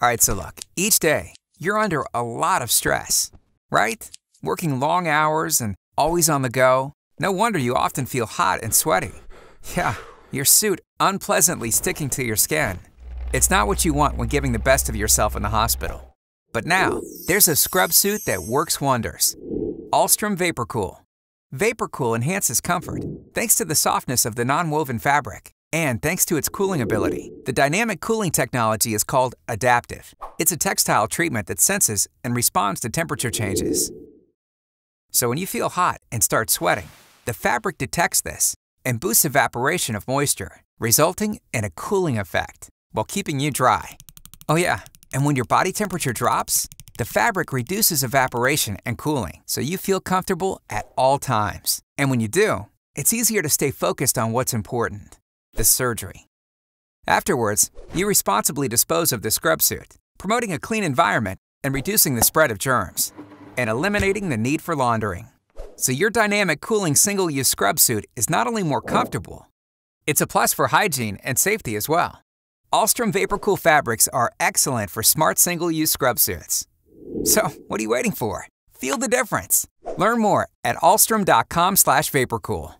All right, so look, each day you're under a lot of stress, right? Working long hours and always on the go. No wonder you often feel hot and sweaty. Yeah, your suit unpleasantly sticking to your skin. It's not what you want when giving the best of yourself in the hospital. But now, there's a scrub suit that works wonders. Alstrom VaporCool. VaporCool enhances comfort thanks to the softness of the non-woven fabric. And thanks to its cooling ability, the dynamic cooling technology is called adaptive. It's a textile treatment that senses and responds to temperature changes. So when you feel hot and start sweating, the fabric detects this and boosts evaporation of moisture, resulting in a cooling effect while keeping you dry. Oh yeah, and when your body temperature drops, the fabric reduces evaporation and cooling, so you feel comfortable at all times. And when you do, it's easier to stay focused on what's important the surgery. Afterwards, you responsibly dispose of the scrub suit, promoting a clean environment and reducing the spread of germs, and eliminating the need for laundering. So your dynamic cooling single-use scrub suit is not only more comfortable, it's a plus for hygiene and safety as well. Alstrom VaporCool fabrics are excellent for smart single-use scrub suits. So what are you waiting for? Feel the difference. Learn more at alstrom.com/vaporcool.